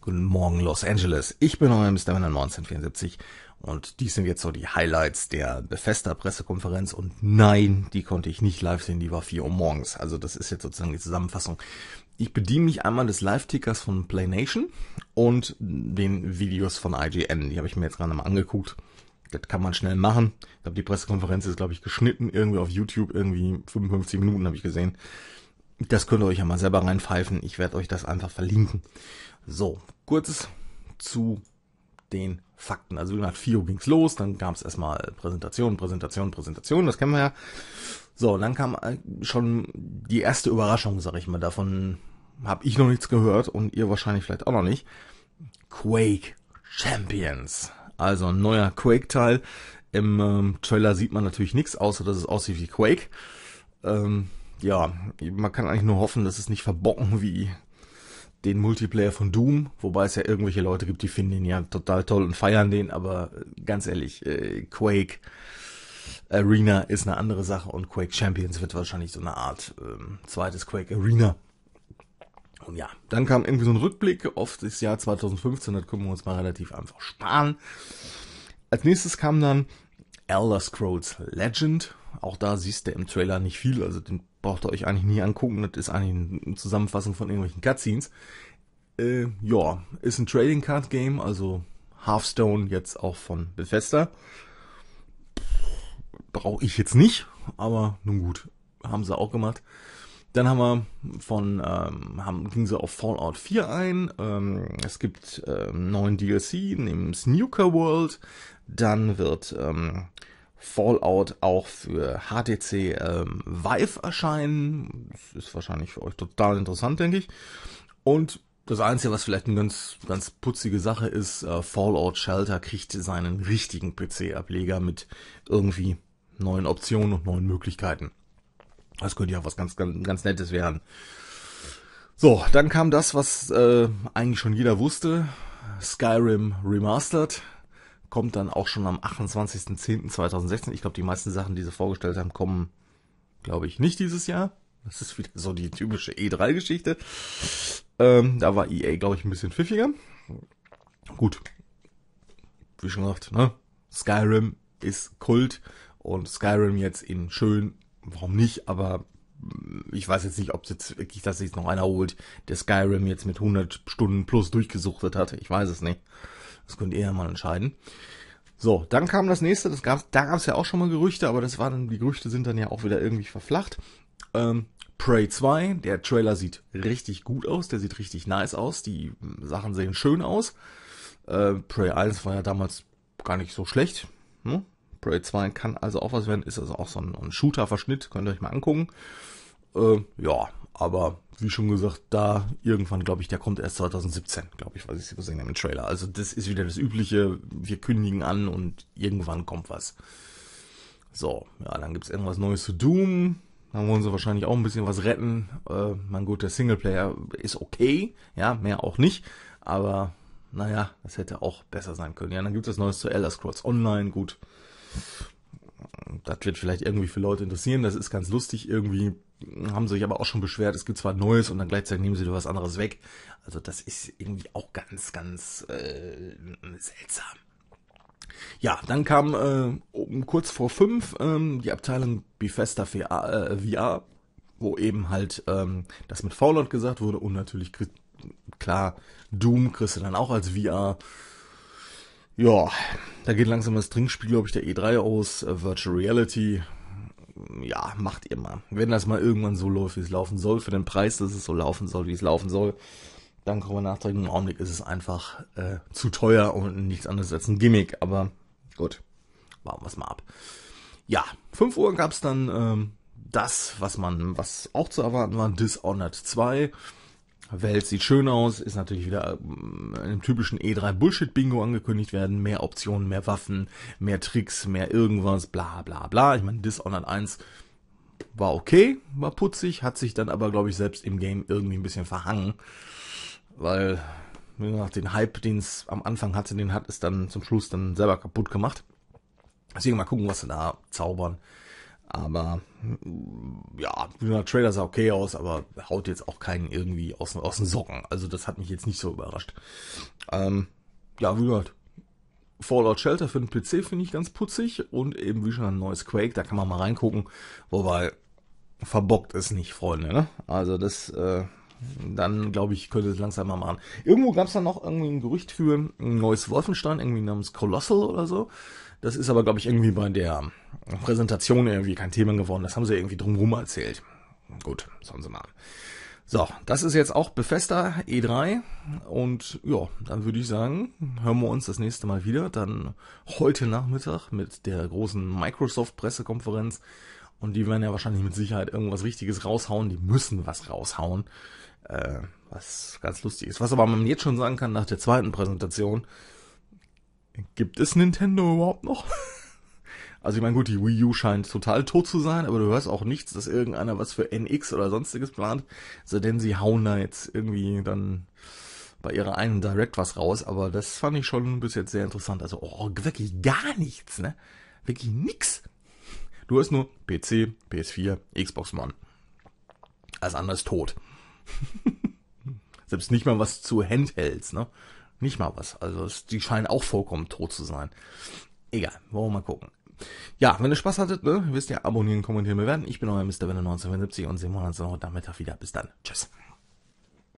Guten Morgen Los Angeles. Ich bin euer Mr. Männer 1974 und dies sind jetzt so die Highlights der Befester Pressekonferenz und nein, die konnte ich nicht live sehen, die war 4 Uhr morgens. Also das ist jetzt sozusagen die Zusammenfassung. Ich bediene mich einmal des Live-Tickers von PlayNation und den Videos von IGN. Die habe ich mir jetzt gerade mal angeguckt. Das kann man schnell machen. Ich glaube, die Pressekonferenz ist, glaube ich, geschnitten irgendwie auf YouTube. Irgendwie 55 Minuten habe ich gesehen. Das könnt ihr euch ja mal selber reinpfeifen. Ich werde euch das einfach verlinken. So, kurzes zu den Fakten. Also wie gesagt, FIO ging's los, dann gab's erstmal Präsentation, Präsentation, Präsentation, das kennen wir ja. So, und dann kam äh, schon die erste Überraschung, sag ich mal. Davon habe ich noch nichts gehört und ihr wahrscheinlich vielleicht auch noch nicht. Quake Champions. Also ein neuer Quake-Teil. Im ähm, Trailer sieht man natürlich nichts, außer dass es aussieht wie Quake. Ähm, ja, man kann eigentlich nur hoffen, dass es nicht verbocken wie den Multiplayer von Doom, wobei es ja irgendwelche Leute gibt, die finden ihn ja total toll und feiern den, aber äh, ganz ehrlich, äh, Quake Arena ist eine andere Sache und Quake Champions wird wahrscheinlich so eine Art ähm, zweites Quake Arena. Und ja, dann kam irgendwie so ein Rückblick auf das Jahr 2015, das können wir uns mal relativ einfach sparen. Als nächstes kam dann Elder Scrolls Legend. Auch da siehst du im Trailer nicht viel, also den braucht ihr euch eigentlich nie angucken. Das ist eigentlich eine Zusammenfassung von irgendwelchen Cutscenes. Äh, ja, ist ein Trading Card Game, also Hearthstone jetzt auch von Bethesda. Brauche ich jetzt nicht, aber nun gut, haben sie auch gemacht. Dann haben wir von, ähm, haben, gingen sie auf Fallout 4 ein. Ähm, es gibt ähm, neuen DLC, nämlich Snooker World. Dann wird ähm, Fallout auch für HTC ähm, Vive erscheinen. Das ist wahrscheinlich für euch total interessant, denke ich. Und das Einzige, was vielleicht eine ganz, ganz putzige Sache ist, äh, Fallout Shelter kriegt seinen richtigen PC-Ableger mit irgendwie neuen Optionen und neuen Möglichkeiten. Das könnte ja was ganz, ganz, ganz Nettes werden. So, dann kam das, was äh, eigentlich schon jeder wusste. Skyrim Remastered kommt dann auch schon am 28.10.2016. Ich glaube, die meisten Sachen, die sie vorgestellt haben, kommen, glaube ich, nicht dieses Jahr. Das ist wieder so die typische E3-Geschichte. Ähm, da war EA, glaube ich, ein bisschen pfiffiger. Gut. Wie schon gesagt, ne? Skyrim ist Kult und Skyrim jetzt in schön, warum nicht, aber mm, ich weiß jetzt nicht, ob jetzt wirklich, dass sich noch einer holt, der Skyrim jetzt mit 100 Stunden plus durchgesuchtet hat. Ich weiß es nicht. Das könnt ihr ja mal entscheiden. So, dann kam das nächste, das gab's, da gab es ja auch schon mal Gerüchte, aber das war dann, die Gerüchte sind dann ja auch wieder irgendwie verflacht. Ähm, Prey 2, der Trailer sieht richtig gut aus, der sieht richtig nice aus, die Sachen sehen schön aus. Äh, Prey 1 war ja damals gar nicht so schlecht. Ne? Prey 2 kann also auch was werden, ist also auch so ein, ein Shooter-Verschnitt, könnt ihr euch mal angucken. Äh, ja, aber wie schon gesagt, da irgendwann, glaube ich, der kommt erst 2017, glaube ich, weiß ich was in dem Trailer. Also das ist wieder das Übliche, wir kündigen an und irgendwann kommt was. So, ja, dann gibt es irgendwas Neues zu Doom. Dann wollen sie wahrscheinlich auch ein bisschen was retten. Äh, mein guter Singleplayer ist okay, ja, mehr auch nicht. Aber naja, das hätte auch besser sein können. Ja, dann gibt es was Neues zu Elder Scrolls Online, gut das wird vielleicht irgendwie für Leute interessieren, das ist ganz lustig irgendwie, haben sie sich aber auch schon beschwert, es gibt zwar Neues und dann gleichzeitig nehmen sie wieder was anderes weg. Also das ist irgendwie auch ganz, ganz äh, seltsam. Ja, dann kam äh, um, kurz vor fünf ähm, die Abteilung Bifesta VR, äh, VR, wo eben halt ähm, das mit Fallout gesagt wurde und natürlich klar Doom kriegst du dann auch als VR. Ja, da geht langsam das Trinkspiel, glaube ich, der E3 aus. Äh, Virtual Reality, ja, macht ihr mal. Wenn das mal irgendwann so läuft, wie es laufen soll, für den Preis, dass es so laufen soll, wie es laufen soll, dann kann man nachdenken. Im Augenblick ist es einfach äh, zu teuer und nichts anderes als ein Gimmick. Aber gut, warten wir es mal ab. Ja, 5 Uhr gab es dann ähm, das, was man, was auch zu erwarten war, Dishonored 2. Welt sieht schön aus, ist natürlich wieder äh, einem typischen E3 Bullshit Bingo angekündigt werden. Mehr Optionen, mehr Waffen, mehr Tricks, mehr irgendwas, bla bla bla. Ich meine, Dishonored 1 war okay, war putzig, hat sich dann aber, glaube ich, selbst im Game irgendwie ein bisschen verhangen. Weil, wie gesagt, den Hype, den es am Anfang hatte, den hat es dann zum Schluss dann selber kaputt gemacht. Deswegen mal gucken, was sie da zaubern. Aber mm, ja, der Trailer sah okay aus, aber haut jetzt auch keinen irgendwie aus, aus den Socken. Also das hat mich jetzt nicht so überrascht. Ähm, ja, wie gesagt, Fallout Shelter für den PC finde ich ganz putzig und eben wie schon ein neues Quake, da kann man mal reingucken. Wobei, verbockt es nicht, Freunde. Ne? Also das, äh, dann glaube ich, könnte es langsam mal machen. Irgendwo gab es dann noch irgendwie ein Gerücht für ein neues Wolfenstein, irgendwie namens Colossal oder so. Das ist aber, glaube ich, irgendwie bei der Präsentation irgendwie kein Thema geworden. Das haben sie irgendwie drumherum erzählt. Gut, sollen sie mal. So, das ist jetzt auch Befester E3 und ja, dann würde ich sagen, hören wir uns das nächste Mal wieder, dann heute Nachmittag mit der großen Microsoft Pressekonferenz und die werden ja wahrscheinlich mit Sicherheit irgendwas Richtiges raushauen, die müssen was raushauen, äh, was ganz lustig ist. Was aber man jetzt schon sagen kann nach der zweiten Präsentation, gibt es Nintendo überhaupt noch? Also ich meine, gut, die Wii U scheint total tot zu sein, aber du hörst auch nichts, dass irgendeiner was für NX oder sonstiges plant, also denn sie hauen da jetzt irgendwie dann bei ihrer einen Direct was raus, aber das fand ich schon bis jetzt sehr interessant. Also, oh, wirklich gar nichts, ne? Wirklich nix. Du hast nur PC, PS4, Xbox One. Alles andere ist tot. Selbst nicht mal was zu Handhelds, ne? Nicht mal was. Also es, die scheinen auch vollkommen tot zu sein. Egal, wollen wir mal gucken. Ja, wenn ihr Spaß hattet, ne, wisst ihr, abonnieren, kommentieren, bewerten. Ich bin euer Mr. Wende 1970 und sehen wir uns dann heute Nachmittag wieder. Bis dann. Tschüss.